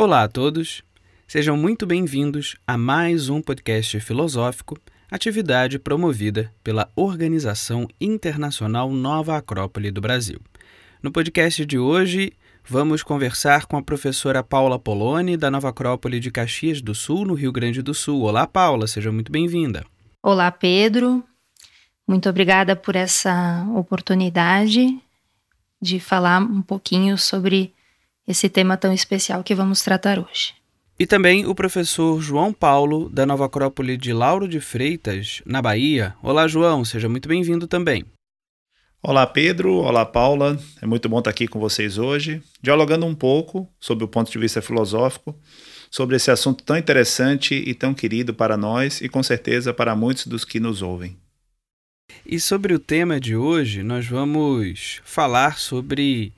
Olá a todos, sejam muito bem-vindos a mais um podcast filosófico, atividade promovida pela Organização Internacional Nova Acrópole do Brasil. No podcast de hoje, vamos conversar com a professora Paula Poloni, da Nova Acrópole de Caxias do Sul, no Rio Grande do Sul. Olá, Paula, seja muito bem-vinda. Olá, Pedro. Muito obrigada por essa oportunidade de falar um pouquinho sobre esse tema tão especial que vamos tratar hoje. E também o professor João Paulo, da Nova Acrópole de Lauro de Freitas, na Bahia. Olá, João, seja muito bem-vindo também. Olá, Pedro. Olá, Paula. É muito bom estar aqui com vocês hoje, dialogando um pouco sobre o ponto de vista filosófico, sobre esse assunto tão interessante e tão querido para nós e com certeza para muitos dos que nos ouvem. E sobre o tema de hoje, nós vamos falar sobre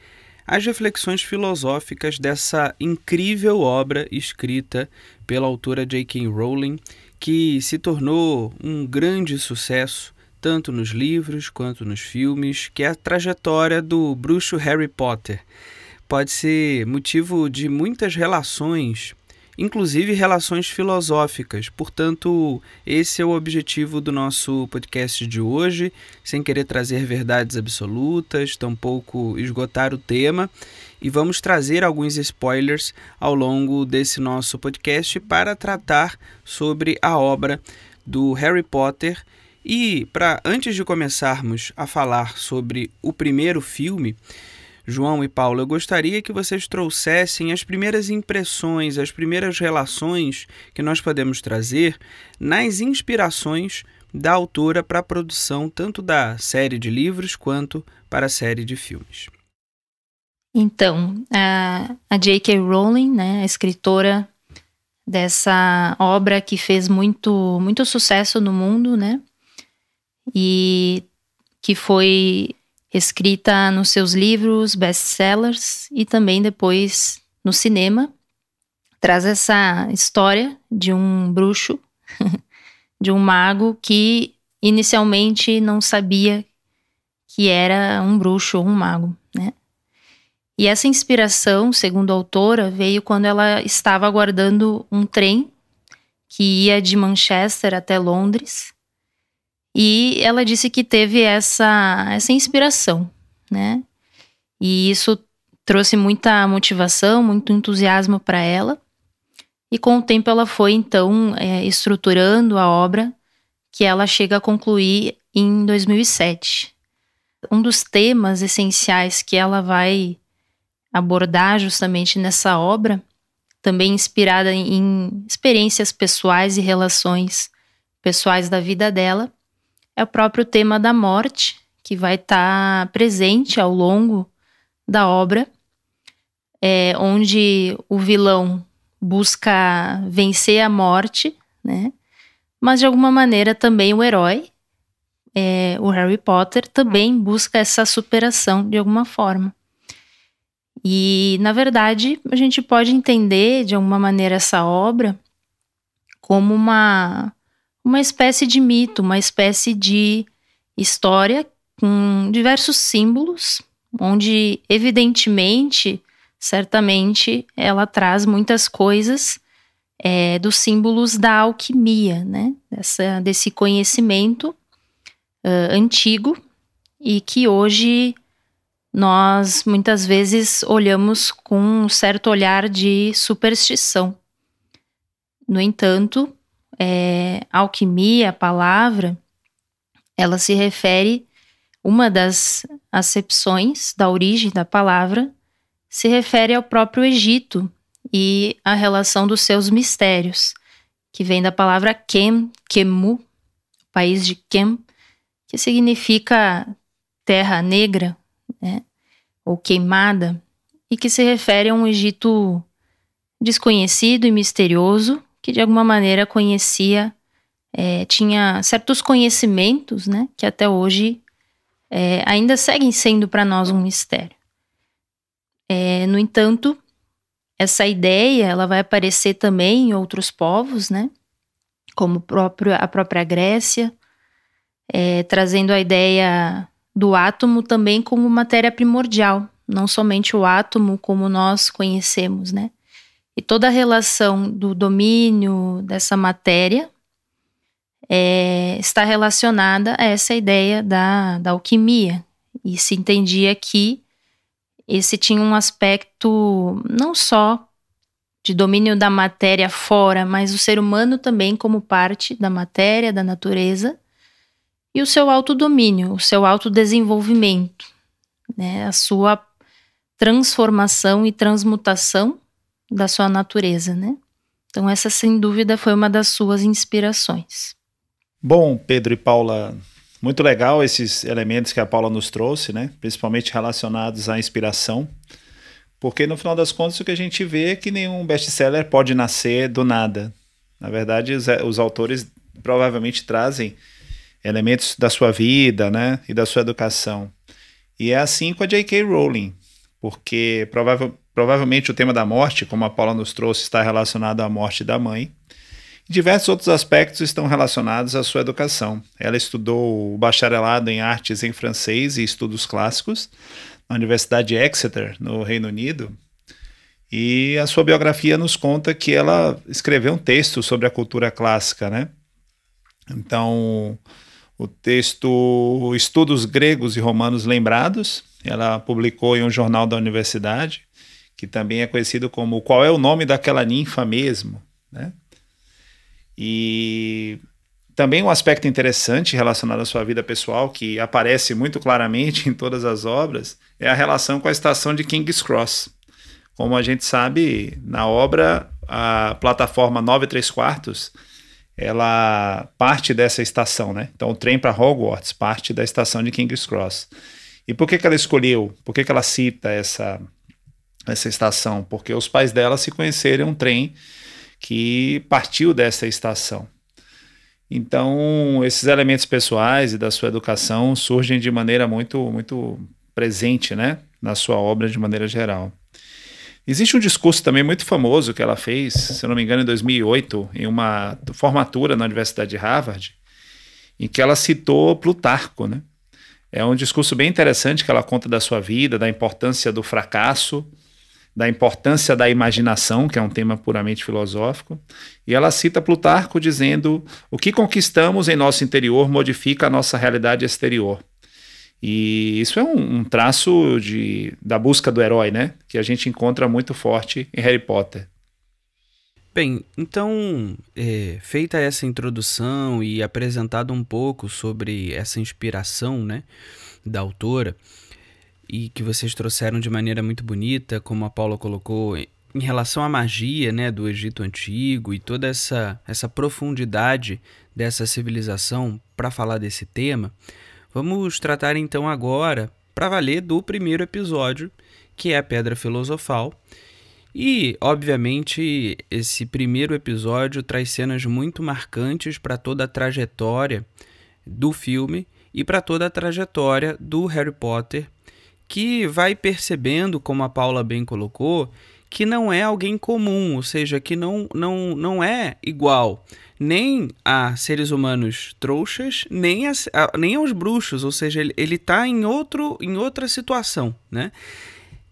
as reflexões filosóficas dessa incrível obra escrita pela autora J.K. Rowling, que se tornou um grande sucesso tanto nos livros quanto nos filmes, que é a trajetória do bruxo Harry Potter. Pode ser motivo de muitas relações inclusive relações filosóficas. Portanto, esse é o objetivo do nosso podcast de hoje, sem querer trazer verdades absolutas, tampouco esgotar o tema, e vamos trazer alguns spoilers ao longo desse nosso podcast para tratar sobre a obra do Harry Potter. E para antes de começarmos a falar sobre o primeiro filme, João e Paulo, eu gostaria que vocês trouxessem as primeiras impressões, as primeiras relações que nós podemos trazer nas inspirações da autora para a produção tanto da série de livros quanto para a série de filmes. Então, a, a J.K. Rowling, né, a escritora dessa obra que fez muito, muito sucesso no mundo, né? E que foi escrita nos seus livros best-sellers e também depois no cinema. Traz essa história de um bruxo, de um mago que inicialmente não sabia que era um bruxo ou um mago, né? E essa inspiração, segundo a autora, veio quando ela estava aguardando um trem que ia de Manchester até Londres e ela disse que teve essa, essa inspiração, né? E isso trouxe muita motivação, muito entusiasmo para ela. E com o tempo ela foi então é, estruturando a obra que ela chega a concluir em 2007. Um dos temas essenciais que ela vai abordar justamente nessa obra, também inspirada em experiências pessoais e relações pessoais da vida dela, é o próprio tema da morte, que vai estar tá presente ao longo da obra, é, onde o vilão busca vencer a morte, né? Mas de alguma maneira também o herói, é, o Harry Potter, também busca essa superação de alguma forma. E, na verdade, a gente pode entender de alguma maneira essa obra como uma uma espécie de mito, uma espécie de história com diversos símbolos, onde evidentemente, certamente, ela traz muitas coisas é, dos símbolos da alquimia, né? Dessa, desse conhecimento uh, antigo e que hoje nós muitas vezes olhamos com um certo olhar de superstição. No entanto, é, alquimia, a palavra, ela se refere, uma das acepções da origem da palavra se refere ao próprio Egito e à relação dos seus mistérios, que vem da palavra Kem, Kemu, país de Kem, que significa terra negra, né, ou queimada, e que se refere a um Egito desconhecido e misterioso, que de alguma maneira conhecia, é, tinha certos conhecimentos, né, que até hoje é, ainda seguem sendo para nós um mistério. É, no entanto, essa ideia ela vai aparecer também em outros povos, né, como próprio, a própria Grécia, é, trazendo a ideia do átomo também como matéria primordial, não somente o átomo como nós conhecemos, né? e toda a relação do domínio dessa matéria é, está relacionada a essa ideia da, da alquimia. E se entendia que esse tinha um aspecto não só de domínio da matéria fora, mas o ser humano também como parte da matéria, da natureza, e o seu autodomínio, o seu autodesenvolvimento, né? a sua transformação e transmutação da sua natureza, né? Então essa sem dúvida foi uma das suas inspirações. Bom, Pedro e Paula, muito legal esses elementos que a Paula nos trouxe, né? Principalmente relacionados à inspiração. Porque no final das contas o que a gente vê é que nenhum best-seller pode nascer do nada. Na verdade, os, os, autores provavelmente trazem elementos da sua vida, né, e da sua educação. E é assim com a J.K. Rowling, porque provável, Provavelmente o tema da morte, como a Paula nos trouxe, está relacionado à morte da mãe. Diversos outros aspectos estão relacionados à sua educação. Ela estudou o bacharelado em artes em francês e estudos clássicos na Universidade de Exeter, no Reino Unido. E a sua biografia nos conta que ela escreveu um texto sobre a cultura clássica, né? Então, o texto Estudos Gregos e Romanos Lembrados, ela publicou em um jornal da universidade que também é conhecido como Qual é o nome daquela ninfa mesmo, né? E também um aspecto interessante relacionado à sua vida pessoal, que aparece muito claramente em todas as obras, é a relação com a estação de King's Cross. Como a gente sabe, na obra, a plataforma 9 quartos, ela parte dessa estação, né? Então o trem para Hogwarts parte da estação de King's Cross. E por que, que ela escolheu, por que, que ela cita essa essa estação, porque os pais dela se conheceram em um trem que partiu dessa estação. Então, esses elementos pessoais e da sua educação surgem de maneira muito, muito presente, né, na sua obra de maneira geral. Existe um discurso também muito famoso que ela fez, se não me engano, em 2008, em uma formatura na Universidade de Harvard, em que ela citou Plutarco, né? É um discurso bem interessante que ela conta da sua vida, da importância do fracasso da importância da imaginação, que é um tema puramente filosófico, e ela cita Plutarco dizendo: o que conquistamos em nosso interior modifica a nossa realidade exterior. E isso é um, um traço de, da busca do herói, né? Que a gente encontra muito forte em Harry Potter. Bem, então, é, feita essa introdução e apresentado um pouco sobre essa inspiração né, da autora, e que vocês trouxeram de maneira muito bonita, como a Paula colocou, em relação à magia né, do Egito Antigo e toda essa, essa profundidade dessa civilização para falar desse tema, vamos tratar então agora, para valer, do primeiro episódio, que é a Pedra Filosofal. E, obviamente, esse primeiro episódio traz cenas muito marcantes para toda a trajetória do filme e para toda a trajetória do Harry Potter que vai percebendo, como a Paula bem colocou, que não é alguém comum, ou seja, que não, não, não é igual nem a seres humanos trouxas, nem, a, a, nem aos bruxos, ou seja, ele, ele tá em, outro, em outra situação, né?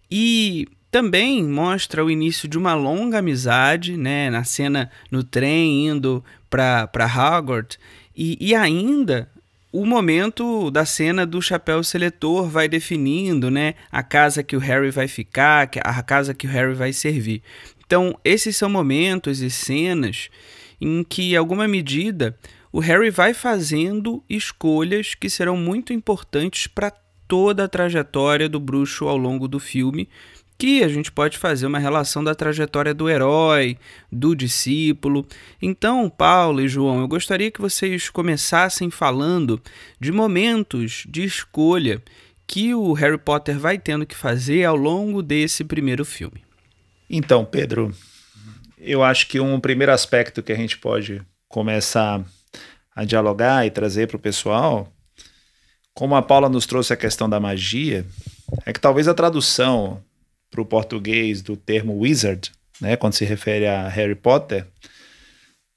E também mostra o início de uma longa amizade, né? Na cena no trem indo para Hogwarts e, e ainda o momento da cena do chapéu seletor vai definindo, né, a casa que o Harry vai ficar, a casa que o Harry vai servir. Então, esses são momentos e cenas em que, em alguma medida, o Harry vai fazendo escolhas que serão muito importantes para toda a trajetória do bruxo ao longo do filme que a gente pode fazer uma relação da trajetória do herói, do discípulo. Então, Paulo e João, eu gostaria que vocês começassem falando de momentos de escolha que o Harry Potter vai tendo que fazer ao longo desse primeiro filme. Então, Pedro, eu acho que um primeiro aspecto que a gente pode começar a dialogar e trazer para o pessoal, como a Paula nos trouxe a questão da magia, é que talvez a tradução para o português do termo wizard, né, quando se refere a Harry Potter,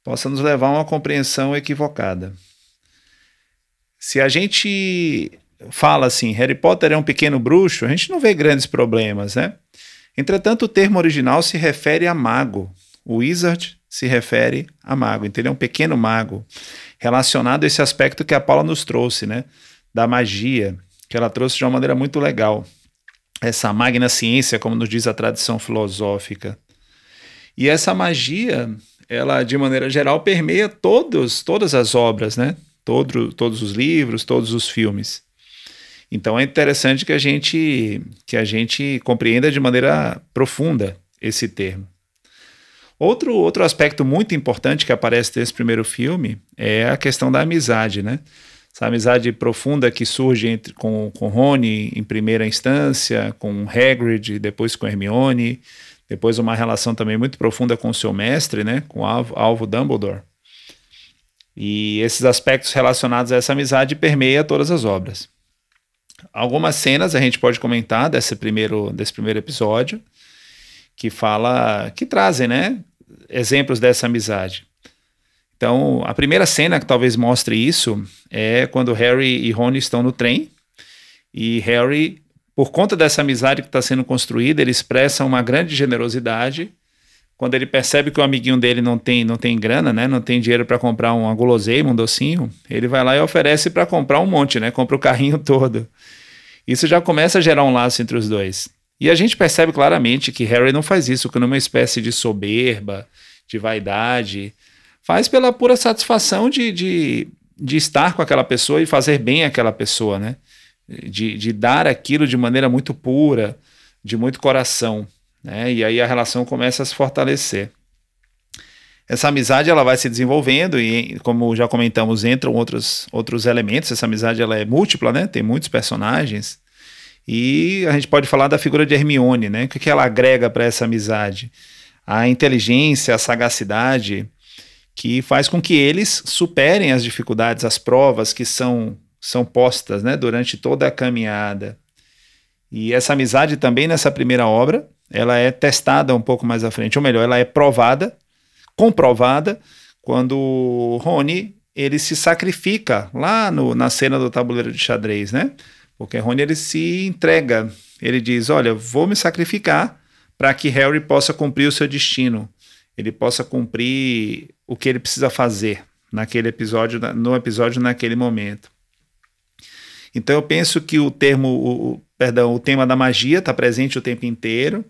possa nos levar a uma compreensão equivocada. Se a gente fala assim, Harry Potter é um pequeno bruxo, a gente não vê grandes problemas, né? Entretanto, o termo original se refere a mago. O wizard se refere a mago, entendeu? É um pequeno mago, relacionado a esse aspecto que a Paula nos trouxe, né? Da magia, que ela trouxe de uma maneira muito legal essa magna ciência, como nos diz a tradição filosófica. E essa magia, ela de maneira geral permeia todos, todas as obras, né? Todo, todos os livros, todos os filmes. Então é interessante que a gente que a gente compreenda de maneira profunda esse termo. Outro, outro aspecto muito importante que aparece nesse primeiro filme é a questão da amizade, né? essa amizade profunda que surge entre, com, com Rony em primeira instância, com Hagrid, depois com Hermione, depois uma relação também muito profunda com o seu mestre, né, com Alvo, Alvo Dumbledore. E esses aspectos relacionados a essa amizade permeia todas as obras. Algumas cenas a gente pode comentar desse primeiro, desse primeiro episódio que fala, que trazem, né, exemplos dessa amizade. Então, a primeira cena que talvez mostre isso é quando Harry e Rony estão no trem e Harry, por conta dessa amizade que está sendo construída, ele expressa uma grande generosidade. Quando ele percebe que o amiguinho dele não tem, não tem grana, né, não tem dinheiro para comprar uma guloseima, um docinho, ele vai lá e oferece para comprar um monte, né, compra o carrinho todo. Isso já começa a gerar um laço entre os dois. E a gente percebe claramente que Harry não faz isso que uma espécie de soberba, de vaidade. Faz pela pura satisfação de, de, de estar com aquela pessoa e fazer bem aquela pessoa, né? De, de dar aquilo de maneira muito pura, de muito coração, né? E aí a relação começa a se fortalecer. Essa amizade ela vai se desenvolvendo e, como já comentamos, entram outros, outros elementos. Essa amizade ela é múltipla, né? Tem muitos personagens. E a gente pode falar da figura de Hermione, né? O que ela agrega para essa amizade? A inteligência, a sagacidade, que faz com que eles superem as dificuldades, as provas que são, são postas né, durante toda a caminhada. E essa amizade também nessa primeira obra, ela é testada um pouco mais à frente, ou melhor, ela é provada, comprovada, quando Rony ele se sacrifica lá no, na cena do tabuleiro de xadrez, né? Porque Rony ele se entrega, ele diz, olha, vou me sacrificar para que Harry possa cumprir o seu destino, ele possa cumprir o que ele precisa fazer naquele episódio, no episódio naquele momento. Então eu penso que o termo, o, perdão, o tema da magia está presente o tempo inteiro,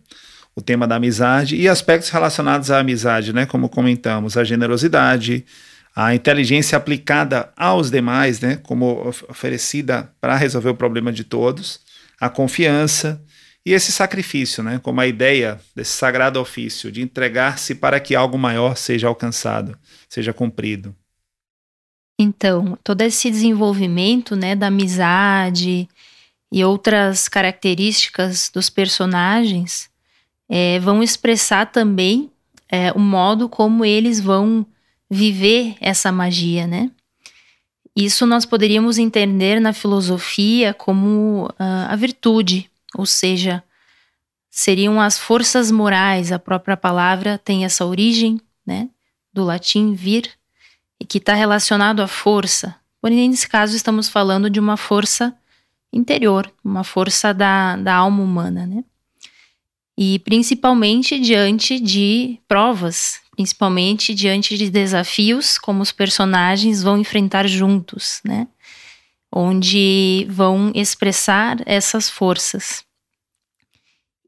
o tema da amizade e aspectos relacionados à amizade, né? Como comentamos, a generosidade, a inteligência aplicada aos demais, né? Como oferecida para resolver o problema de todos, a confiança e esse sacrifício, né, como a ideia desse sagrado ofício de entregar-se para que algo maior seja alcançado, seja cumprido. Então, todo esse desenvolvimento, né, da amizade e outras características dos personagens é, vão expressar também é, o modo como eles vão viver essa magia, né? Isso nós poderíamos entender na filosofia como uh, a virtude, ou seja, seriam as forças morais, a própria palavra tem essa origem, né, do latim vir, e que está relacionado à força. Porém, nesse caso, estamos falando de uma força interior, uma força da, da alma humana, né? E principalmente diante de provas, principalmente diante de desafios como os personagens vão enfrentar juntos, né? onde vão expressar essas forças.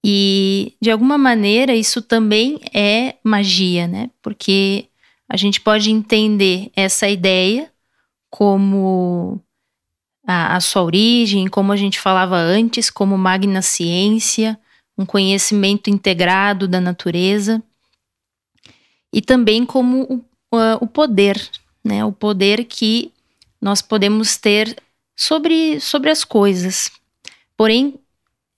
E de alguma maneira isso também é magia, né? Porque a gente pode entender essa ideia como a, a, sua origem, como a gente falava antes, como magna ciência, um conhecimento integrado da natureza, e também como o, o poder, né? o poder que nós podemos ter sobre, sobre as coisas. Porém,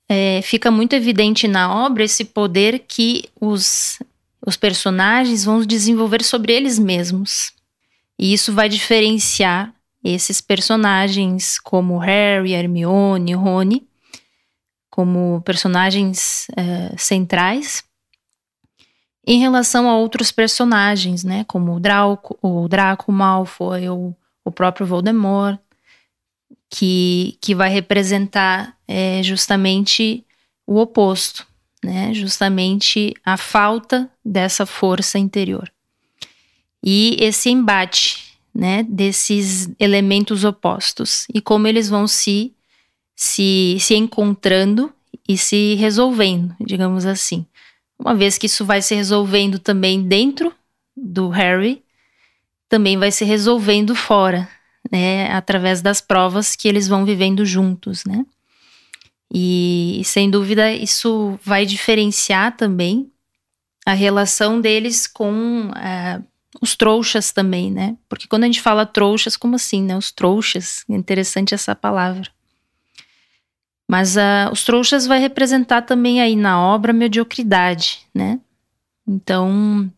é, fica muito evidente na obra esse poder que os, os personagens vão desenvolver sobre eles mesmos. E isso vai diferenciar esses personagens, como Harry, Hermione, Rony, como personagens é, centrais, em relação a outros personagens, né, como o Draco, o Draco Malfoy, ou o próprio Voldemort, que, que vai representar é, justamente o oposto, né? justamente a falta dessa força interior. E esse embate né, desses elementos opostos e como eles vão se, se, se encontrando e se resolvendo, digamos assim. Uma vez que isso vai se resolvendo também dentro do Harry, também vai se resolvendo fora, né, através das provas que eles vão vivendo juntos, né? E sem dúvida isso vai diferenciar também a relação deles com é, os trouxas também, né? Porque quando a gente fala trouxas, como assim, né? Os trouxas, interessante essa palavra. Mas uh, os trouxas vai representar também aí na obra mediocridade, né? Então,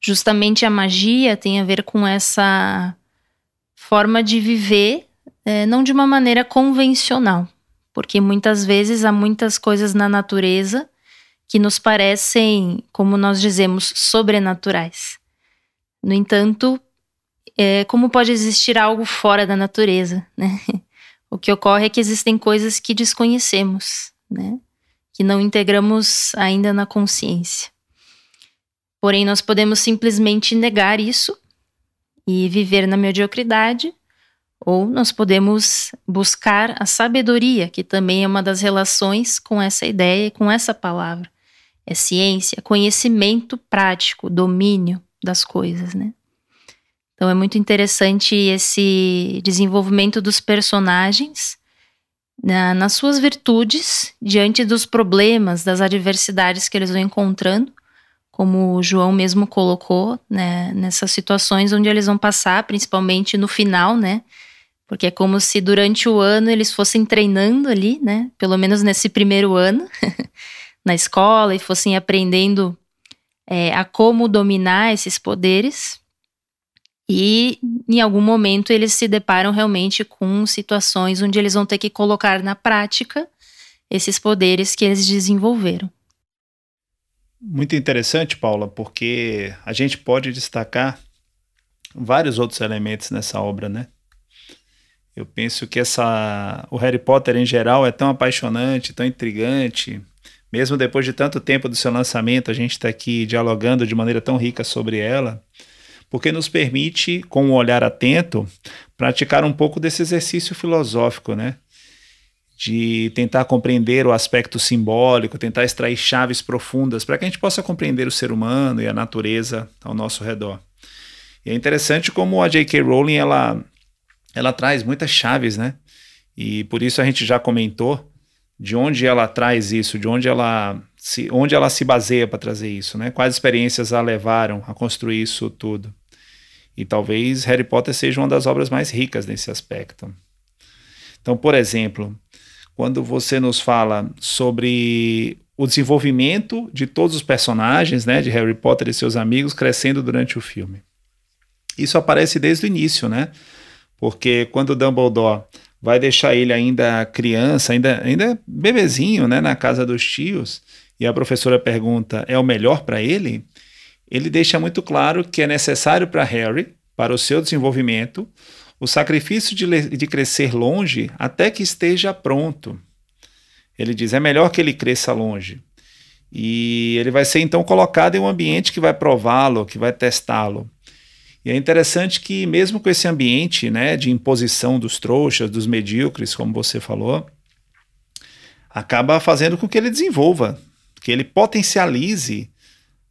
justamente a magia tem a ver com essa forma de viver, é, não de uma maneira convencional, porque muitas vezes há muitas coisas na natureza que nos parecem, como nós dizemos, sobrenaturais. No entanto, é, como pode existir algo fora da natureza? Né? O que ocorre é que existem coisas que desconhecemos, né? que não integramos ainda na consciência. Porém, nós podemos simplesmente negar isso e viver na mediocridade, ou nós podemos buscar a sabedoria, que também é uma das relações com essa ideia e com essa palavra. É ciência, conhecimento prático, domínio das coisas, né? Então é muito interessante esse desenvolvimento dos personagens na, nas suas virtudes diante dos problemas, das adversidades que eles vão encontrando como o João mesmo colocou, né, nessas situações onde eles vão passar, principalmente no final, né? Porque é como se durante o ano eles fossem treinando ali, né? Pelo menos nesse primeiro ano, na escola, e fossem aprendendo é, a como dominar esses poderes. E em algum momento eles se deparam realmente com situações onde eles vão ter que colocar na prática esses poderes que eles desenvolveram. Muito interessante, Paula, porque a gente pode destacar vários outros elementos nessa obra, né? Eu penso que essa o Harry Potter em geral é tão apaixonante, tão intrigante, mesmo depois de tanto tempo do seu lançamento, a gente está aqui dialogando de maneira tão rica sobre ela, porque nos permite, com um olhar atento, praticar um pouco desse exercício filosófico, né? de tentar compreender o aspecto simbólico, tentar extrair chaves profundas para que a gente possa compreender o ser humano e a natureza ao nosso redor. E é interessante como a J.K. Rowling ela, ela traz muitas chaves, né? E por isso a gente já comentou de onde ela traz isso, de onde ela se, onde ela se baseia para trazer isso, né? Quais experiências a levaram a construir isso tudo? E talvez Harry Potter seja uma das obras mais ricas nesse aspecto. Então, por exemplo, quando você nos fala sobre o desenvolvimento de todos os personagens, né, de Harry Potter e seus amigos crescendo durante o filme. Isso aparece desde o início, né? Porque quando Dumbledore vai deixar ele ainda criança, ainda ainda bebezinho, né, na casa dos tios, e a professora pergunta: "É o melhor para ele?" Ele deixa muito claro que é necessário para Harry, para o seu desenvolvimento, o sacrifício de, de crescer longe até que esteja pronto. Ele diz: é melhor que ele cresça longe. E ele vai ser então colocado em um ambiente que vai prová-lo, que vai testá-lo. E é interessante que, mesmo com esse ambiente né, de imposição dos trouxas, dos medíocres, como você falou, acaba fazendo com que ele desenvolva, que ele potencialize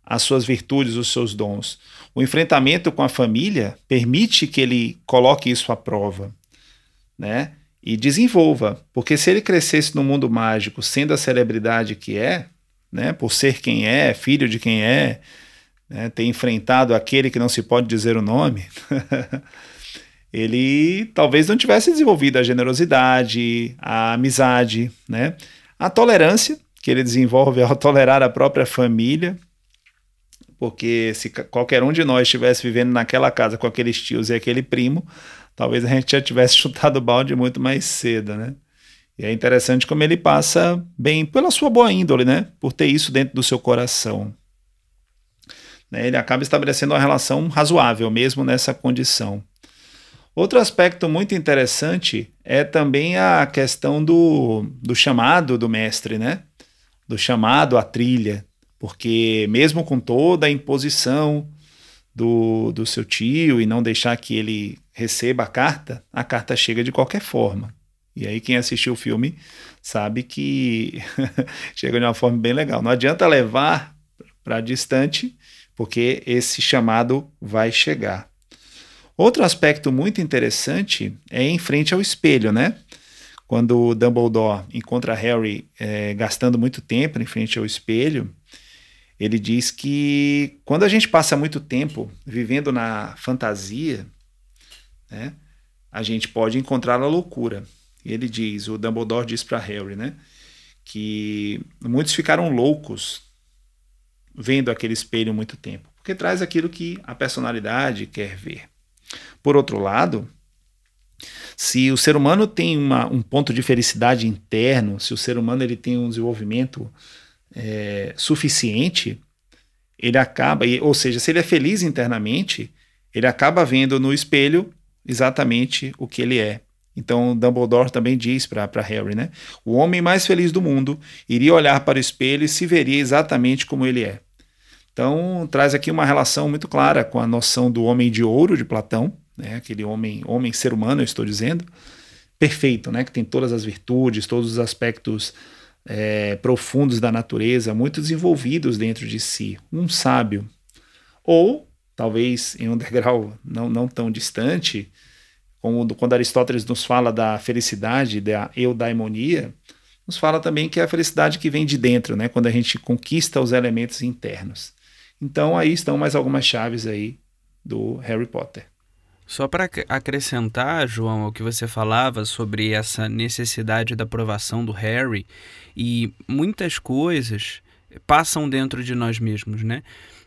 as suas virtudes, os seus dons. O enfrentamento com a família permite que ele coloque isso à prova, né? E desenvolva, porque se ele crescesse no mundo mágico, sendo a celebridade que é, né, por ser quem é, filho de quem é, né, ter enfrentado aquele que não se pode dizer o nome, ele talvez não tivesse desenvolvido a generosidade, a amizade, né? A tolerância que ele desenvolve ao tolerar a própria família, porque se qualquer um de nós estivesse vivendo naquela casa com aqueles tios e aquele primo, talvez a gente já tivesse chutado o balde muito mais cedo, né? E é interessante como ele passa bem pela sua boa índole, né? Por ter isso dentro do seu coração. Né? Ele acaba estabelecendo uma relação razoável mesmo nessa condição. Outro aspecto muito interessante é também a questão do, do chamado do mestre, né? Do chamado à trilha. Porque mesmo com toda a imposição do, do seu tio e não deixar que ele receba a carta, a carta chega de qualquer forma. E aí quem assistiu o filme sabe que chega de uma forma bem legal. Não adianta levar para distante, porque esse chamado vai chegar. Outro aspecto muito interessante é em frente ao espelho, né? Quando Dumbledore encontra Harry é, gastando muito tempo em frente ao espelho, ele diz que quando a gente passa muito tempo vivendo na fantasia, né, a gente pode encontrar a loucura. Ele diz, o Dumbledore diz para Harry, né, que muitos ficaram loucos vendo aquele espelho muito tempo, porque traz aquilo que a personalidade quer ver. Por outro lado, se o ser humano tem uma, um ponto de felicidade interno, se o ser humano ele tem um desenvolvimento é, suficiente, ele acaba, ou seja, se ele é feliz internamente, ele acaba vendo no espelho exatamente o que ele é. Então Dumbledore também diz para Harry, né? O homem mais feliz do mundo iria olhar para o espelho e se veria exatamente como ele é. Então traz aqui uma relação muito clara com a noção do homem de ouro de Platão, né? Aquele homem, homem ser humano, eu estou dizendo, perfeito, né? Que tem todas as virtudes, todos os aspectos é, profundos da natureza, muito desenvolvidos dentro de si, um sábio. Ou, talvez em um degrau não, não tão distante, como quando Aristóteles nos fala da felicidade, da eudaimonia, nos fala também que é a felicidade que vem de dentro, né? quando a gente conquista os elementos internos. Então aí estão mais algumas chaves aí do Harry Potter. Só para acrescentar, João, ao que você falava sobre essa necessidade da aprovação do Harry, e muitas coisas passam dentro de nós mesmos, né?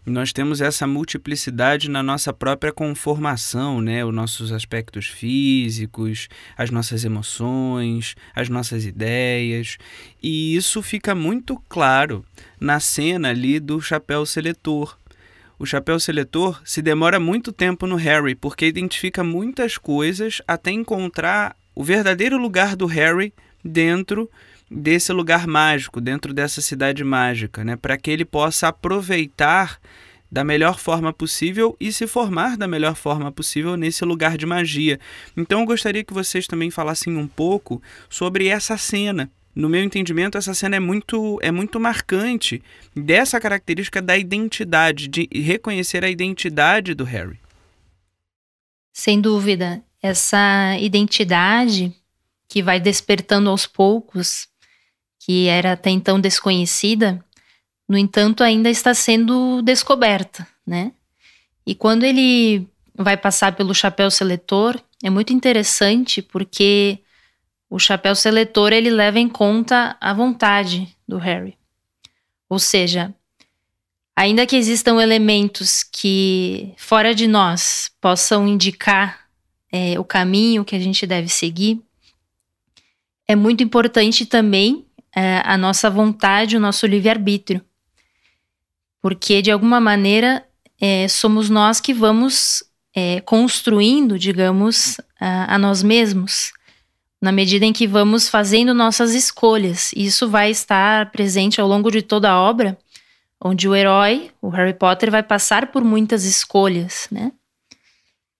Nós temos essa multiplicidade na nossa própria conformação, né? Os nossos aspectos físicos, as nossas emoções, as nossas ideias. E isso fica muito claro na cena ali do chapéu seletor, o chapéu seletor se demora muito tempo no Harry porque identifica muitas coisas até encontrar o verdadeiro lugar do Harry dentro desse lugar mágico, dentro dessa cidade mágica, né? Para que ele possa aproveitar da melhor forma possível e se formar da melhor forma possível nesse lugar de magia. Então eu gostaria que vocês também falassem um pouco sobre essa cena no meu entendimento, essa cena é muito, é muito marcante dessa característica da identidade, de reconhecer a identidade do Harry. Sem dúvida, essa identidade que vai despertando aos poucos, que era até então desconhecida, no entanto, ainda está sendo descoberta, né? E quando ele vai passar pelo chapéu seletor, é muito interessante porque o chapéu seletor ele leva em conta a vontade do Harry. Ou seja, ainda que existam elementos que fora de nós possam indicar é, o caminho que a gente deve seguir, é muito importante também é, a nossa vontade, o nosso livre-arbítrio. Porque, de alguma maneira, é, somos nós que vamos é, construindo, digamos, a, a nós mesmos na medida em que vamos fazendo nossas escolhas. E isso vai estar presente ao longo de toda a obra, onde o herói, o Harry Potter, vai passar por muitas escolhas, né?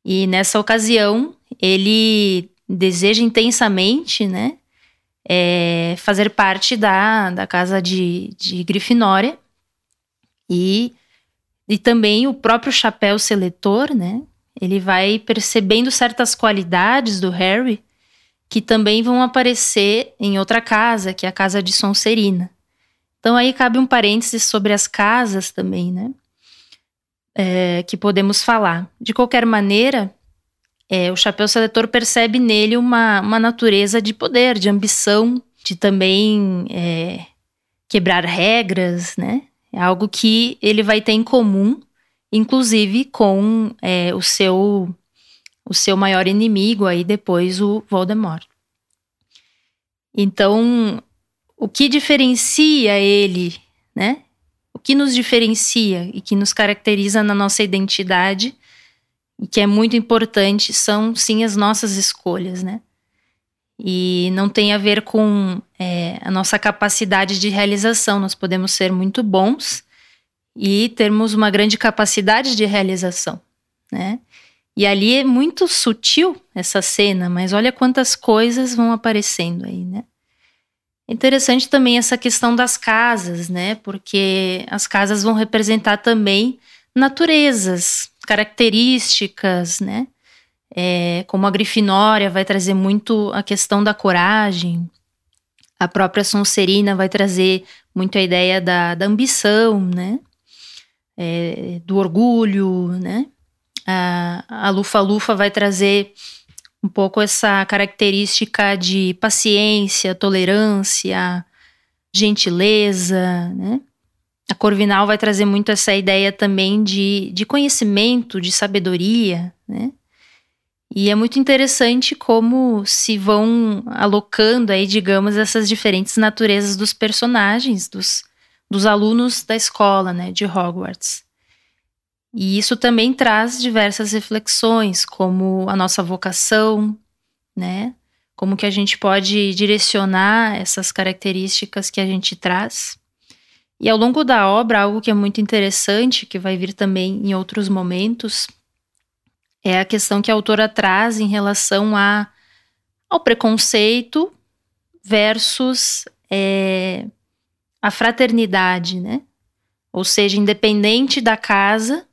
E nessa ocasião, ele deseja intensamente, né, é, fazer parte da, da casa de, de Grifinória e, e também o próprio chapéu seletor, né? Ele vai percebendo certas qualidades do Harry que também vão aparecer em outra casa, que é a casa de Sonserina. Então aí cabe um parênteses sobre as casas também, né? É, que podemos falar. De qualquer maneira, é, o chapéu seletor percebe nele uma, uma natureza de poder, de ambição, de também é, quebrar regras, né? É algo que ele vai ter em comum, inclusive com é, o seu o seu maior inimigo aí depois o Voldemort. Então, o que diferencia ele, né? O que nos diferencia e que nos caracteriza na nossa identidade e que é muito importante são sim as nossas escolhas, né? E não tem a ver com é, a nossa capacidade de realização. Nós podemos ser muito bons e termos uma grande capacidade de realização, né? E ali é muito sutil essa cena, mas olha quantas coisas vão aparecendo aí, né? Interessante também essa questão das casas, né? Porque as casas vão representar também naturezas, características, né? É, como a Grifinória vai trazer muito a questão da coragem, a própria Sonserina vai trazer muito a ideia da, da ambição, né? É, do orgulho, né? Ah, a lufa-lufa vai trazer um pouco essa característica de paciência, tolerância, gentileza, né? A Corvinal vai trazer muito essa ideia também de, de conhecimento, de sabedoria, né? E é muito interessante como se vão alocando aí, digamos, essas diferentes naturezas dos personagens, dos, dos alunos da escola, né, de Hogwarts. E isso também traz diversas reflexões, como a nossa vocação, né? Como que a gente pode direcionar essas características que a gente traz. E ao longo da obra, algo que é muito interessante, que vai vir também em outros momentos, é a questão que a autora traz em relação a, ao preconceito versus é, a fraternidade, né? Ou seja, independente da casa,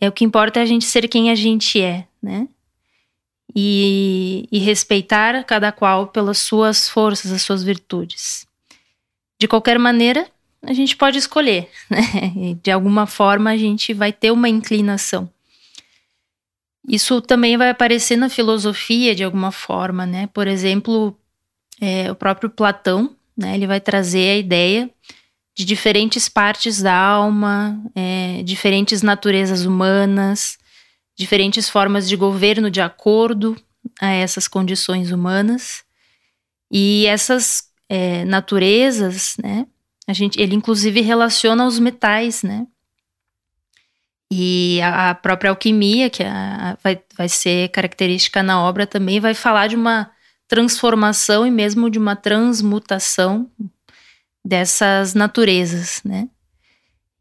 é o que importa é a gente ser quem a gente é, né? E, e respeitar cada qual pelas suas forças, as suas virtudes. De qualquer maneira, a gente pode escolher, né? De alguma forma a gente vai ter uma inclinação. Isso também vai aparecer na filosofia de alguma forma, né? Por exemplo, é, o próprio Platão, né? Ele vai trazer a ideia de diferentes partes da alma, é, diferentes naturezas humanas, diferentes formas de governo de acordo a essas condições humanas. E essas é, naturezas, né? A gente, ele inclusive relaciona os metais, né? E a, a própria alquimia, que é a, a, vai, vai ser característica na obra também, vai falar de uma transformação e mesmo de uma transmutação dessas naturezas, né?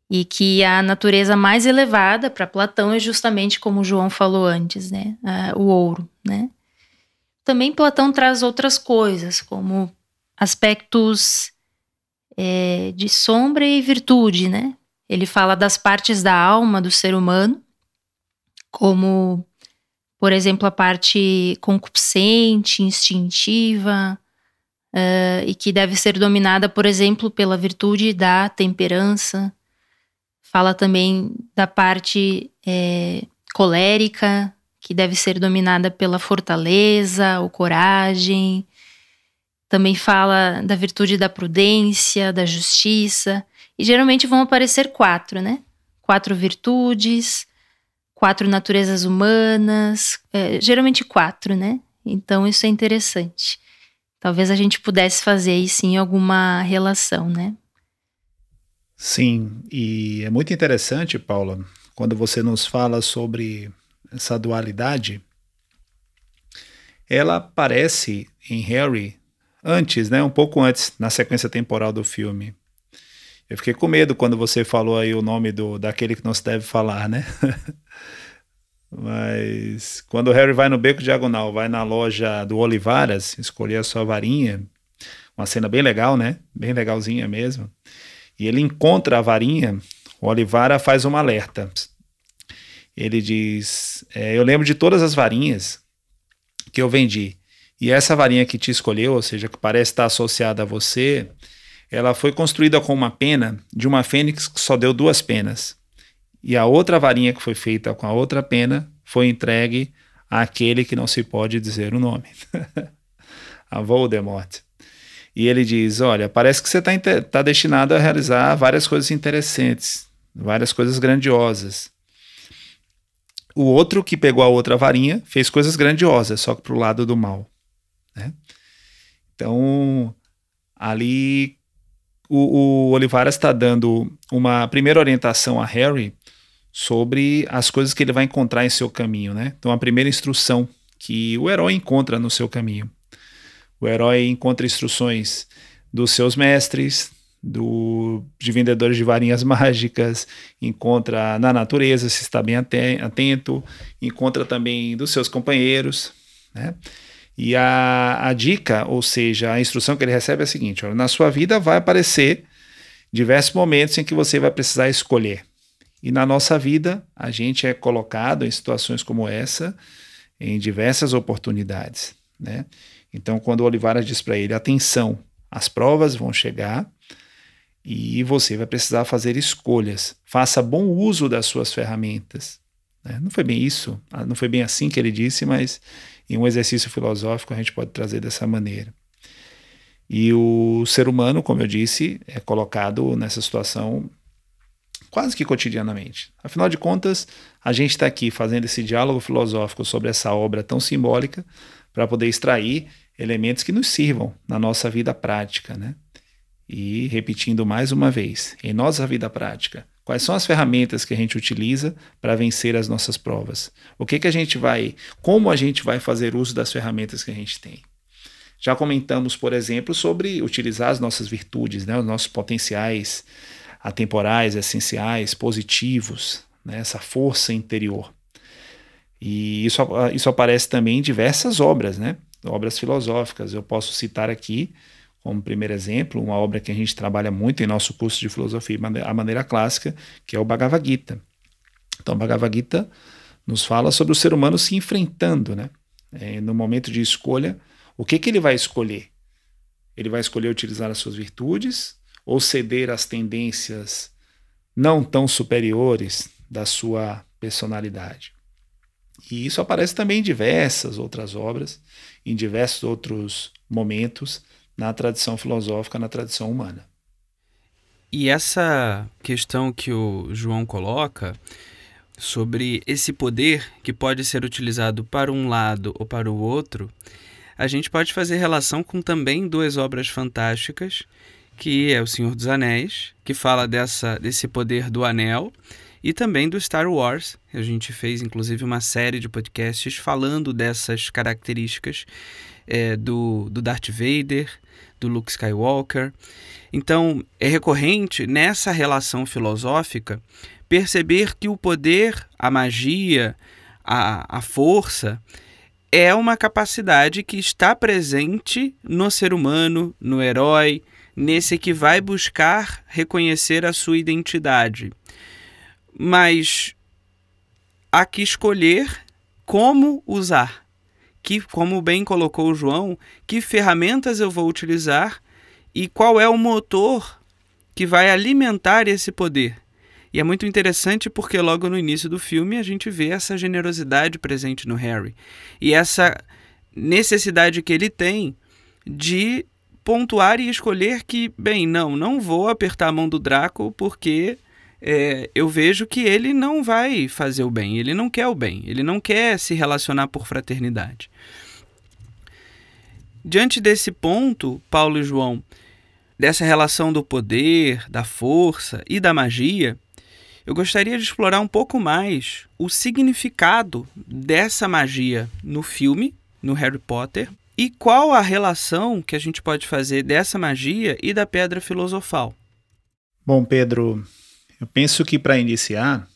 E que a natureza mais elevada para Platão é justamente como João falou antes, né? o ouro, né? Também Platão traz outras coisas, como aspectos é, de sombra e virtude, né? Ele fala das partes da alma do ser humano, como, por exemplo, a parte concupiscente, instintiva, uh, e que deve ser dominada, por exemplo, pela virtude da temperança. Fala também da parte é, colérica, que deve ser dominada pela fortaleza ou coragem. Também fala da virtude da prudência, da justiça. E geralmente vão aparecer quatro, né? Quatro virtudes, quatro naturezas humanas, é, geralmente quatro, né? Então isso é interessante talvez a gente pudesse fazer aí sim alguma relação, né? Sim, e é muito interessante, Paula, quando você nos fala sobre essa dualidade, ela aparece em Harry antes, né? Um pouco antes, na sequência temporal do filme. Eu fiquei com medo quando você falou aí o nome do daquele que não se deve falar, né? Mas quando o Harry vai no beco diagonal, vai na loja do Olivaras, escolher a sua varinha, uma cena bem legal, né? Bem legalzinha mesmo. E ele encontra a varinha, o Olivara faz um alerta. Ele diz: é, Eu lembro de todas as varinhas que eu vendi. E essa varinha que te escolheu, ou seja, que parece estar associada a você, ela foi construída com uma pena de uma fênix que só deu duas penas e a outra varinha que foi feita com a outra pena foi entregue àquele que não se pode dizer o nome, a Voldemort. E ele diz: Olha, parece que você está tá destinado a realizar várias coisas interessantes, várias coisas grandiosas. O outro que pegou a outra varinha fez coisas grandiosas, só que para o lado do mal. Né? Então, ali o, o Olivares está dando uma primeira orientação a Harry sobre as coisas que ele vai encontrar em seu caminho, né? Então a primeira instrução que o herói encontra no seu caminho. O herói encontra instruções dos seus mestres, do, de vendedores de varinhas mágicas, encontra na natureza, se está bem atento, encontra também dos seus companheiros, né? E a, a dica, ou seja, a instrução que ele recebe é a seguinte: olha, na sua vida vai aparecer diversos momentos em que você vai precisar escolher. E na nossa vida, a gente é colocado em situações como essa, em diversas oportunidades. Né? Então, quando o Olivares diz para ele: atenção, as provas vão chegar e você vai precisar fazer escolhas, faça bom uso das suas ferramentas. Né? Não foi bem isso, ah, não foi bem assim que ele disse, mas em um exercício filosófico a gente pode trazer dessa maneira. E o ser humano, como eu disse, é colocado nessa situação quase que cotidianamente. Afinal de contas, a gente está aqui fazendo esse diálogo filosófico sobre essa obra tão simbólica para poder extrair elementos que nos sirvam na nossa vida prática, né? E repetindo mais uma vez, em nossa vida prática, quais são as ferramentas que a gente utiliza para vencer as nossas provas? O que que a gente vai, como a gente vai fazer uso das ferramentas que a gente tem? Já comentamos, por exemplo, sobre utilizar as nossas virtudes, né, os nossos potenciais atemporais, essenciais, positivos, né? essa força interior. E isso, ah, isso aparece também em diversas obras, né? obras filosóficas. Eu posso citar aqui, como primeiro exemplo, uma obra que a gente trabalha muito em nosso curso de filosofia, a maneira clássica, que é o Bhagavad Gita. Então, o Bhagavad Gita nos fala sobre o ser humano se enfrentando, né? É, no momento de escolha, o que, que ele vai escolher? Ele vai escolher utilizar as suas virtudes ou ceder às tendências não tão superiores da sua personalidade. E isso aparece também em diversas outras obras, em diversos outros momentos na tradição filosófica, na tradição humana. E essa questão que o João coloca sobre esse poder que pode ser utilizado para um lado ou para o outro, a gente pode fazer relação com também duas obras fantásticas que é O Senhor dos Anéis, que fala dessa, desse poder do anel, e também do Star Wars. A gente fez inclusive uma série de podcasts falando dessas características é, do, do Darth Vader, do Luke Skywalker. Então, é recorrente nessa relação filosófica perceber que o poder, a magia, a, a força, é uma capacidade que está presente no ser humano, no herói, nesse que vai buscar reconhecer a sua identidade, mas há que escolher como usar. Que, como bem colocou o João, que ferramentas eu vou utilizar e qual é o motor que vai alimentar esse poder. E é muito interessante porque logo no início do filme a gente vê essa generosidade presente no Harry e essa necessidade que ele tem de pontuar e escolher que, bem, não, não vou apertar a mão do Draco porque é, eu vejo que ele não vai fazer o bem, ele não quer o bem, ele não quer se relacionar por fraternidade. Diante desse ponto, Paulo e João, dessa relação do poder, da força e da magia, eu gostaria de explorar um pouco mais o significado dessa magia no filme, no Harry Potter, e qual a relação que a gente pode fazer dessa magia e da pedra filosofal? Bom, Pedro, eu penso que para iniciar,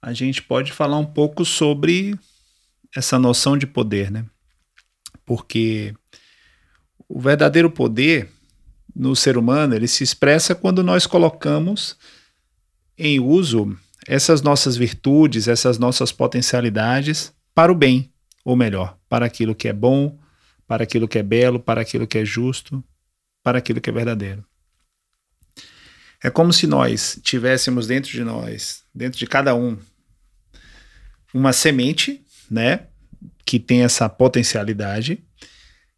a gente pode falar um pouco sobre essa noção de poder, né? Porque o verdadeiro poder no ser humano, ele se expressa quando nós colocamos em uso essas nossas virtudes, essas nossas potencialidades para o bem, ou melhor, para aquilo que é bom, para aquilo que é belo, para aquilo que é justo, para aquilo que é verdadeiro. É como se nós tivéssemos dentro de nós, dentro de cada um, uma semente, né, que tem essa potencialidade.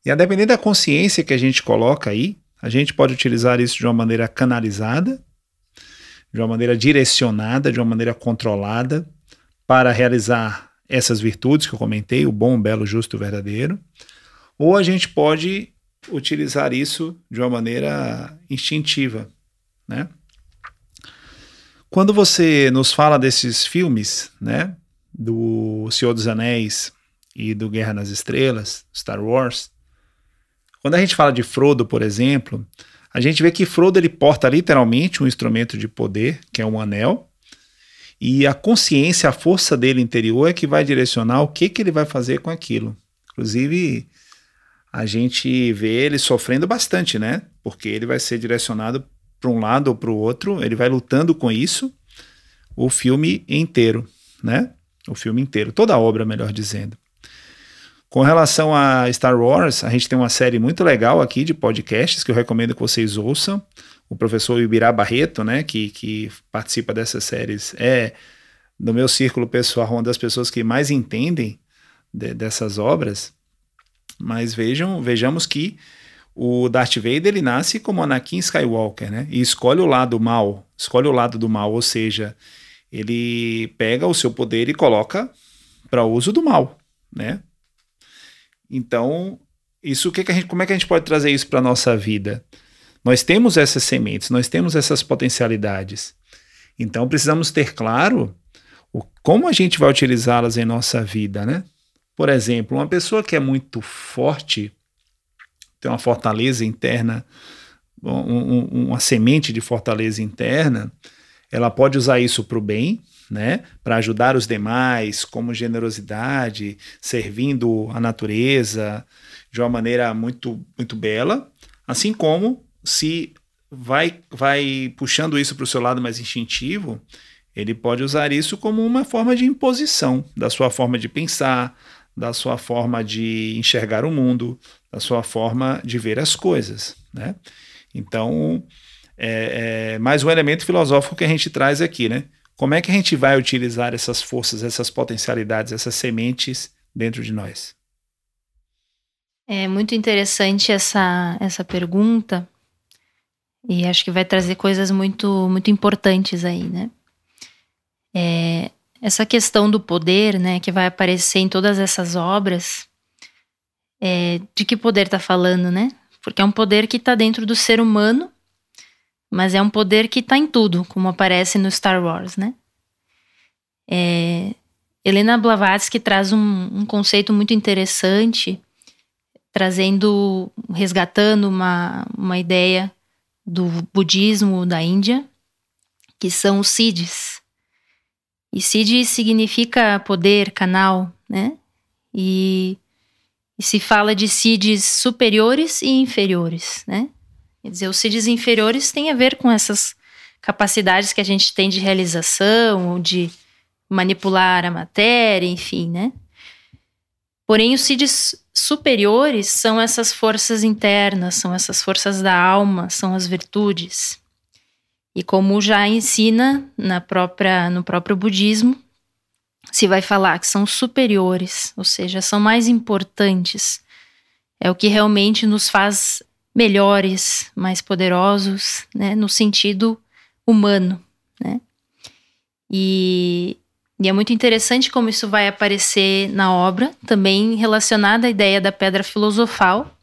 E a depender da consciência que a gente coloca aí, a gente pode utilizar isso de uma maneira canalizada, de uma maneira direcionada, de uma maneira controlada, para realizar essas virtudes que eu comentei, o bom, o belo, o justo, o verdadeiro ou a gente pode utilizar isso de uma maneira instintiva, né? Quando você nos fala desses filmes, né, do Senhor dos Anéis e do Guerra nas Estrelas, Star Wars, quando a gente fala de Frodo, por exemplo, a gente vê que Frodo ele porta literalmente um instrumento de poder, que é um anel, e a consciência, a força dele interior é que vai direcionar o que, que ele vai fazer com aquilo. Inclusive, a gente vê ele sofrendo bastante, né? Porque ele vai ser direcionado para um lado ou para o outro, ele vai lutando com isso o filme inteiro, né? O filme inteiro, toda a obra, melhor dizendo. Com relação a Star Wars, a gente tem uma série muito legal aqui de podcasts que eu recomendo que vocês ouçam. O professor Ibirá Barreto, né, que, que participa dessas séries, é, no meu círculo pessoal, uma das pessoas que mais entendem de, dessas obras. Mas vejam, vejamos que o Darth Vader ele nasce como Anakin Skywalker, né? E escolhe o lado mal, escolhe o lado do mal, ou seja, ele pega o seu poder e coloca para uso do mal, né? Então, isso que, que a gente, como é que a gente pode trazer isso para nossa vida? Nós temos essas sementes, nós temos essas potencialidades. Então precisamos ter claro o, como a gente vai utilizá-las em nossa vida, né? Por exemplo, uma pessoa que é muito forte, tem uma fortaleza interna, um, um, uma semente de fortaleza interna, ela pode usar isso para o bem, né? Para ajudar os demais, como generosidade, servindo a natureza de uma maneira muito muito bela, assim como se vai vai puxando isso para o seu lado mais instintivo, ele pode usar isso como uma forma de imposição da sua forma de pensar, da sua forma de enxergar o mundo, da sua forma de ver as coisas. Né? Então, é, é mais um elemento filosófico que a gente traz aqui. Né? Como é que a gente vai utilizar essas forças, essas potencialidades, essas sementes dentro de nós? É muito interessante essa, essa pergunta e acho que vai trazer coisas muito muito importantes aí, né? É, essa questão do poder, né, que vai aparecer em todas essas obras, é, de que poder está falando, né? Porque é um poder que está dentro do ser humano, mas é um poder que está em tudo, como aparece no Star Wars, né? É, Helena Blavatsky traz um, um conceito muito interessante, trazendo, resgatando uma, uma ideia do budismo da Índia, que são os siddhis, e Sid significa poder, canal, né? E, e se fala de CIDs superiores e inferiores, né? Quer dizer, os CIDs inferiores têm a ver com essas capacidades que a gente tem de realização ou de manipular a matéria, enfim, né? Porém, os CIDs superiores são essas forças internas, são essas forças da alma, são as virtudes. E como já ensina na própria, no próprio budismo, se vai falar que são superiores, ou seja, são mais importantes. É o que realmente nos faz melhores, mais poderosos, né, no sentido humano, né? E, e é muito interessante como isso vai aparecer na obra, também relacionada à ideia da pedra filosofal,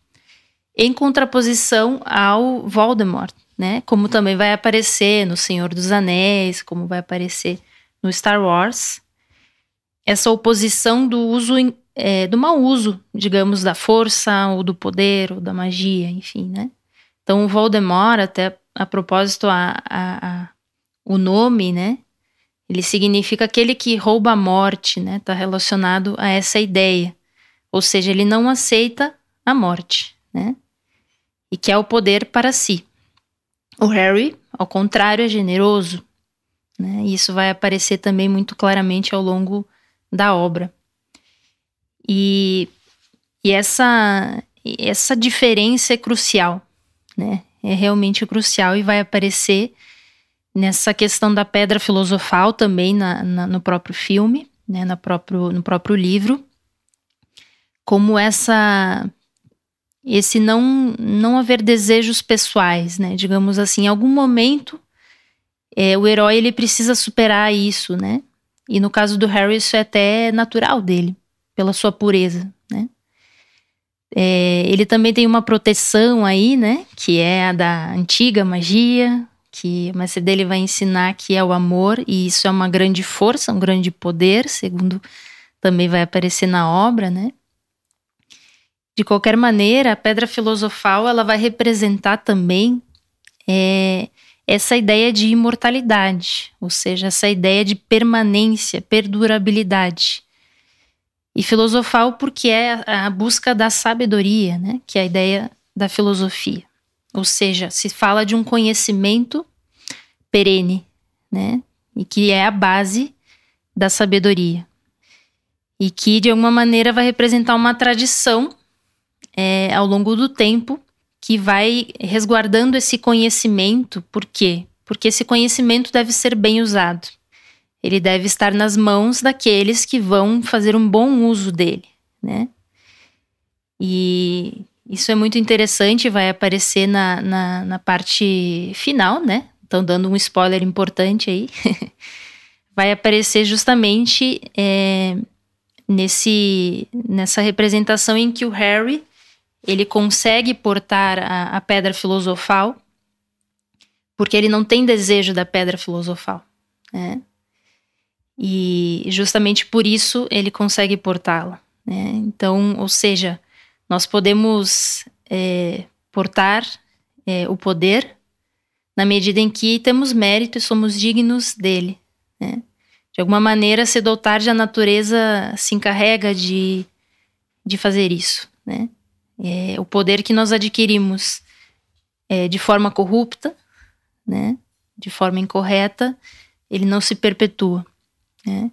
em contraposição ao Voldemort, né? Como também vai aparecer no Senhor dos Anéis, como vai aparecer no Star Wars. Essa oposição do uso, é, do mau uso, digamos, da força, ou do poder, ou da magia, enfim, né? Então, o Voldemort, até a propósito, a, a, a, o nome, né? Ele significa aquele que rouba a morte, né? Está relacionado a essa ideia. Ou seja, ele não aceita a morte, né? E quer o poder para si. O Harry, ao contrário, é generoso. Né? E isso vai aparecer também muito claramente ao longo da obra. E, e essa, essa diferença é crucial, né? É realmente crucial e vai aparecer nessa questão da pedra filosofal também na, na, no próprio filme, né? Na próprio, no próprio livro, como essa esse não não haver desejos pessoais, né? Digamos assim, em algum momento é, o herói ele precisa superar isso, né? E no caso do Harry isso é até natural dele, pela sua pureza, né? É, ele também tem uma proteção aí, né? Que é a da antiga magia, que mas dele vai ensinar que é o amor e isso é uma grande força, um grande poder, segundo também vai aparecer na obra, né? De qualquer maneira, a pedra filosofal ela vai representar também é, essa ideia de imortalidade, ou seja, essa ideia de permanência, perdurabilidade. E filosofal porque é a busca da sabedoria, né? que é a ideia da filosofia. Ou seja, se fala de um conhecimento perene, né? e que é a base da sabedoria. E que, de alguma maneira, vai representar uma tradição é, ao longo do tempo que vai resguardando esse conhecimento. Por quê? Porque esse conhecimento deve ser bem usado. Ele deve estar nas mãos daqueles que vão fazer um bom uso dele, né? E isso é muito interessante, vai aparecer na, na, na parte final, né? Estão dando um spoiler importante aí. vai aparecer justamente é, nesse, nessa representação em que o Harry ele consegue portar a, a pedra filosofal porque ele não tem desejo da pedra filosofal. Né? E justamente por isso ele consegue portá-la. Né? Então, ou seja, nós podemos é, portar é, o poder na medida em que temos mérito e somos dignos dele. Né? De alguma maneira, se dotar de a natureza se encarrega de, de fazer isso. Né? é, o poder que nós adquirimos é, de forma corrupta, né? de forma incorreta, ele não se perpetua. Né?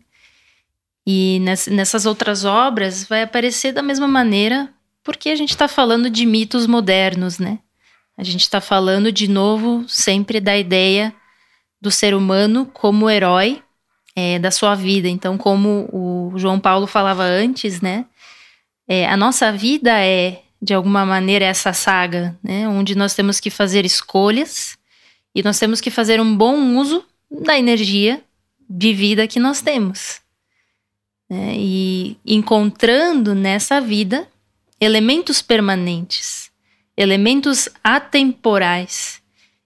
E nessas outras obras vai aparecer da mesma maneira, porque a gente está falando de mitos modernos, né? A gente está falando de novo sempre da ideia do ser humano como herói é, da sua vida. Então, como o João Paulo falava antes, né? É, a nossa vida é de alguma maneira, essa saga, né? Onde nós temos que fazer escolhas e nós temos que fazer um bom uso da energia de vida que nós temos. Né? E encontrando nessa vida elementos permanentes, elementos atemporais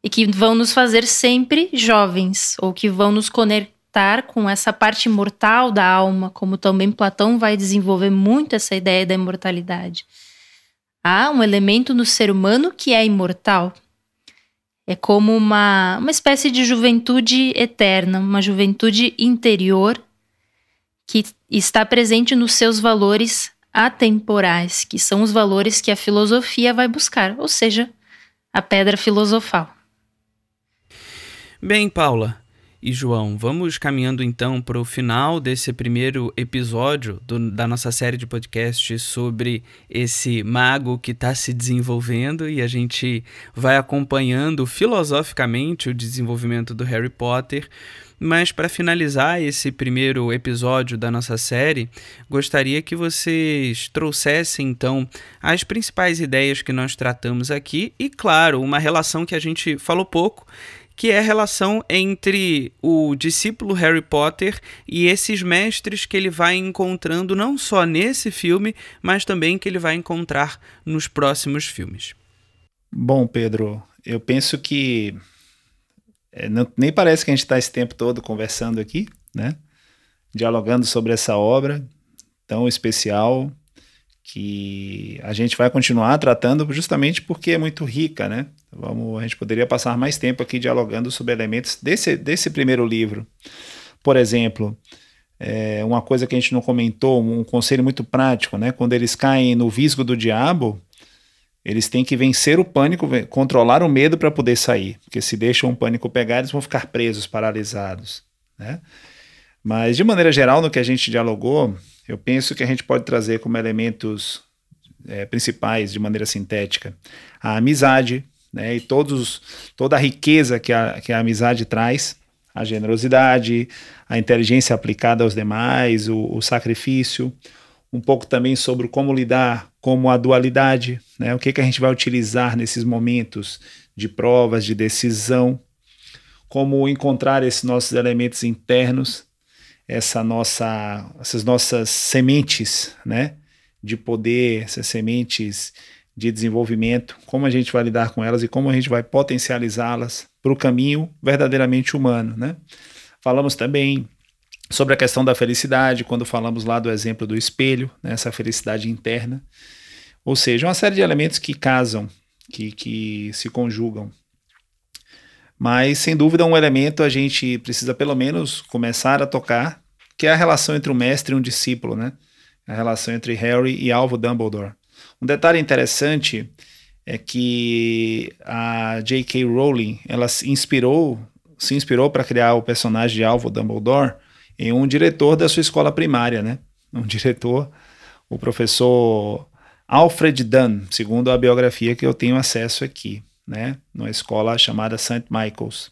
e que vão nos fazer sempre jovens ou que vão nos conectar com essa parte imortal da alma, como também Platão vai desenvolver muito essa ideia da imortalidade Há um elemento no ser humano que é imortal. É como uma, uma espécie de juventude eterna, uma juventude interior que está presente nos seus valores atemporais, que são os valores que a filosofia vai buscar, ou seja, a pedra filosofal. Bem, Paula, e João. Vamos caminhando então para o final desse primeiro episódio do, da nossa série de podcast sobre esse mago que está se desenvolvendo e a gente vai acompanhando filosoficamente o desenvolvimento do Harry Potter. Mas para finalizar esse primeiro episódio da nossa série, gostaria que vocês trouxessem então as principais ideias que nós tratamos aqui e, claro, uma relação que a gente falou pouco que é a relação entre o discípulo Harry Potter e esses mestres que ele vai encontrando não só nesse filme, mas também que ele vai encontrar nos próximos filmes. Bom, Pedro, eu penso que é, não, nem parece que a gente está esse tempo todo conversando aqui, né? Dialogando sobre essa obra tão especial que a gente vai continuar tratando justamente porque é muito rica, né? Vamos, a gente poderia passar mais tempo aqui dialogando sobre elementos desse, desse primeiro livro. Por exemplo, é uma coisa que a gente não comentou, um conselho muito prático, né? Quando eles caem no visgo do diabo, eles têm que vencer o pânico, controlar o medo para poder sair, porque se deixam o pânico pegar, eles vão ficar presos, paralisados, né? Mas de maneira geral, no que a gente dialogou, eu penso que a gente pode trazer como elementos é, principais de maneira sintética a amizade né, e todos, toda a riqueza que a, que a amizade traz, a generosidade, a inteligência aplicada aos demais, o, o sacrifício, um pouco também sobre como lidar com a dualidade, né, o que, que a gente vai utilizar nesses momentos de provas, de decisão, como encontrar esses nossos elementos internos essa nossa, essas nossas sementes, né? De poder, essas sementes de desenvolvimento, como a gente vai lidar com elas e como a gente vai potencializá-las para o caminho verdadeiramente humano, né? Falamos também sobre a questão da felicidade, quando falamos lá do exemplo do espelho, né? essa felicidade interna. Ou seja, uma série de elementos que casam, que, que se conjugam. Mas, sem dúvida, um elemento a gente precisa pelo menos começar a tocar, que é a relação entre um mestre e um discípulo, né? A relação entre Harry e Alvo Dumbledore. Um detalhe interessante é que a J.K. Rowling, ela se inspirou, se inspirou para criar o personagem de Alvo Dumbledore em um diretor da sua escola primária, né? Um diretor, o professor Alfred Dunn, segundo a biografia que eu tenho acesso aqui, né? Numa escola chamada St. Michael's.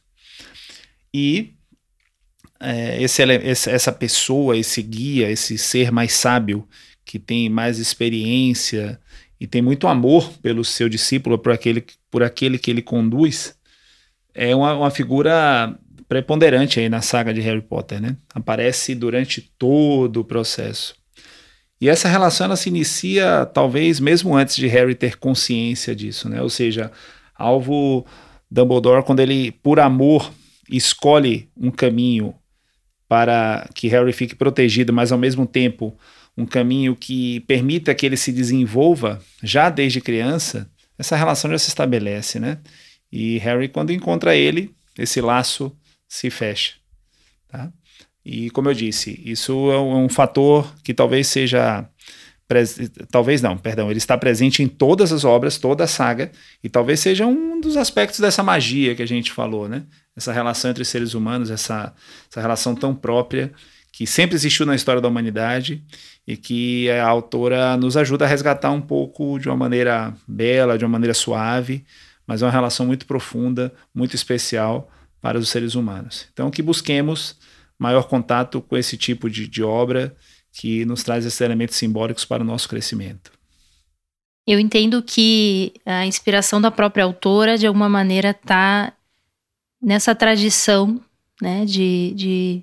E é, esse, essa pessoa, esse guia, esse ser mais sábio, que tem mais experiência e tem muito amor pelo seu discípulo, por aquele, por aquele que ele conduz, é uma, uma figura preponderante aí na saga de Harry Potter, né? Aparece durante todo o processo. E essa relação ela se inicia talvez mesmo antes de Harry ter consciência disso, né? Ou seja, alvo Dumbledore quando ele por amor escolhe um caminho para que Harry fique protegido, mas ao mesmo tempo um caminho que permita que ele se desenvolva já desde criança, essa relação já se estabelece, né? E Harry, quando encontra ele, esse laço se fecha. Tá? E como eu disse, isso é um é fator que talvez seja talvez não, perdão, ele está presente em todas as obras, toda a saga, e talvez seja um dos aspectos dessa magia que a gente falou, né? essa relação entre seres humanos, essa, essa relação tão própria que sempre existiu na história da humanidade e que a autora nos ajuda a resgatar um pouco de uma maneira bela, de uma maneira suave, mas é uma relação muito profunda, muito especial para os seres humanos. Então, que busquemos maior contato com esse tipo de, de obra que nos traz esses elementos simbólicos para o nosso crescimento. Eu entendo que a inspiração da própria autora, de alguma maneira, está nessa tradição né, de, de,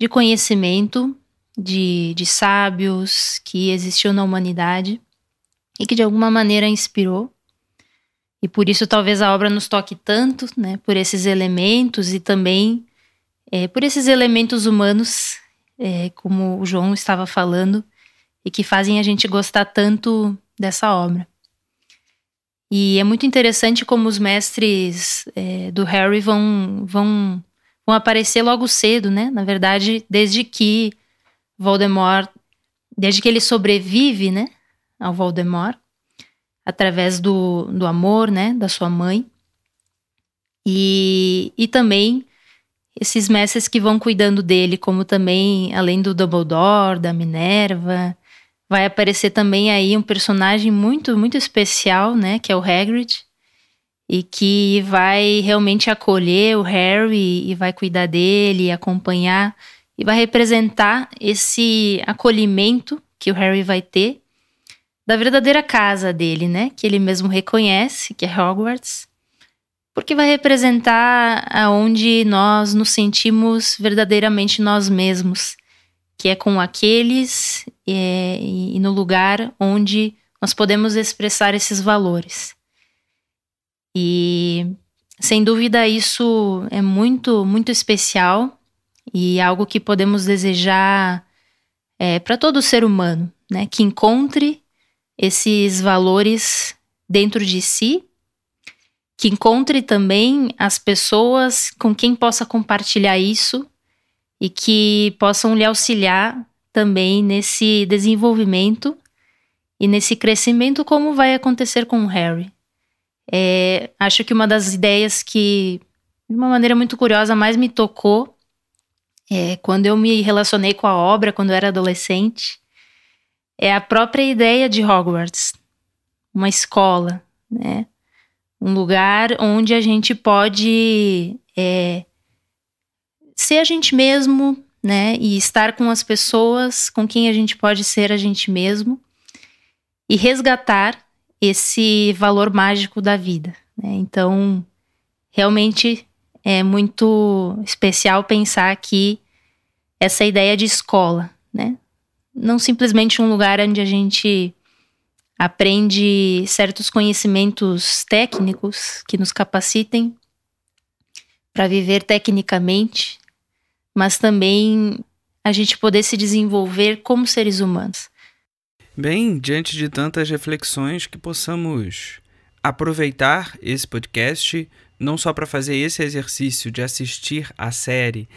de conhecimento de, de sábios que existiu na humanidade e que de alguma maneira inspirou. E por isso talvez a obra nos toque tanto, né, por esses elementos e também é, por esses elementos humanos, é, como o João estava falando, e que fazem a gente gostar tanto dessa obra. E é muito interessante como os mestres é, do Harry vão, vão, vão aparecer logo cedo, né? Na verdade, desde que Voldemort, desde que ele sobrevive, né, ao Voldemort, através do, do amor, né, da sua mãe. E, e também esses mestres que vão cuidando dele, como também, além do Dumbledore, da Minerva, Vai aparecer também aí um personagem muito, muito especial, né? Que é o Hagrid. E que vai realmente acolher o Harry e vai cuidar dele, acompanhar. E vai representar esse acolhimento que o Harry vai ter da verdadeira casa dele, né? Que ele mesmo reconhece, que é Hogwarts, porque vai representar aonde nós nos sentimos verdadeiramente nós mesmos que é com aqueles é, e no lugar onde nós podemos expressar esses valores. E sem dúvida isso é muito muito especial e algo que podemos desejar é, para todo ser humano, né? Que encontre esses valores dentro de si, que encontre também as pessoas com quem possa compartilhar isso e que possam lhe auxiliar também nesse desenvolvimento e nesse crescimento, como vai acontecer com o Harry. É, acho que uma das ideias que, de uma maneira muito curiosa, mais me tocou é, quando eu me relacionei com a obra, quando eu era adolescente, é a própria ideia de Hogwarts uma escola, né? um lugar onde a gente pode é, ser a gente mesmo, né? E estar com as pessoas com quem a gente pode ser a gente mesmo e resgatar esse valor mágico da vida. Né? Então, realmente é muito especial pensar que essa ideia de escola, né? Não simplesmente um lugar onde a gente aprende certos conhecimentos técnicos que nos capacitem para viver tecnicamente, mas também a gente poder se desenvolver como seres humanos. Bem, diante de tantas reflexões, que possamos aproveitar esse podcast não só para fazer esse exercício de assistir a série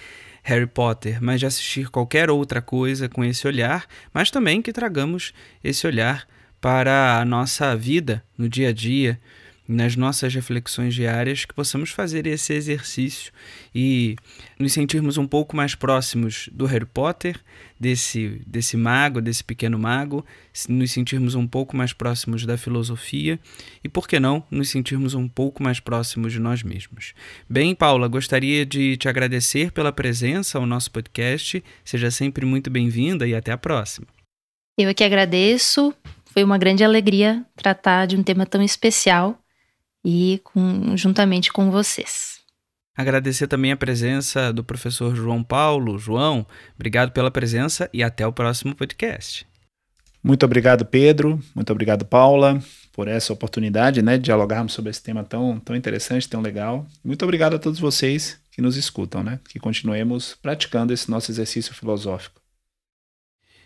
Harry Potter, mas de assistir qualquer outra coisa com esse olhar, mas também que tragamos esse olhar para a nossa vida no dia a dia, nas nossas reflexões diárias, que possamos fazer esse exercício e nos sentirmos um pouco mais próximos do Harry Potter, desse, desse mago, desse pequeno mago, nos sentirmos um pouco mais próximos da filosofia e, por que não, nos sentirmos um pouco mais próximos de nós mesmos. Bem, Paula, gostaria de te agradecer pela presença ao nosso podcast. Seja sempre muito bem-vinda e até a próxima. Eu é que agradeço. Foi uma grande alegria tratar de um tema tão especial e com, juntamente com vocês. Agradecer também a presença do professor João Paulo. João, obrigado pela presença e até o próximo podcast. Muito obrigado, Pedro. Muito obrigado, Paula, por essa oportunidade né, de dialogarmos sobre esse tema tão, tão interessante, tão legal. Muito obrigado a todos vocês que nos escutam, né? Que continuemos praticando esse nosso exercício filosófico.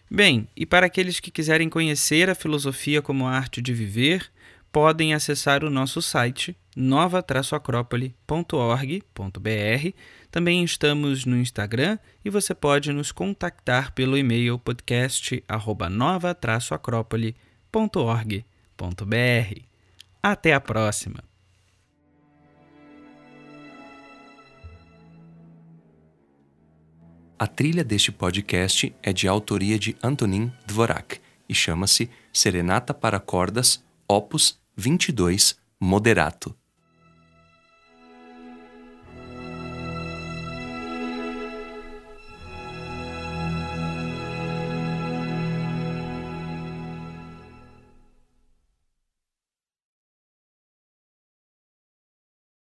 Bem, e para aqueles que quiserem conhecer a filosofia como arte de viver, podem acessar o nosso site nova-acrópole.org.br. Também estamos no Instagram e você pode nos contactar pelo e-mail podcast@nova-acrópole.org.br. Até a próxima. A trilha deste podcast é de autoria de Antonin Dvorak e chama-se Serenata para Cordas Opus 22 Moderato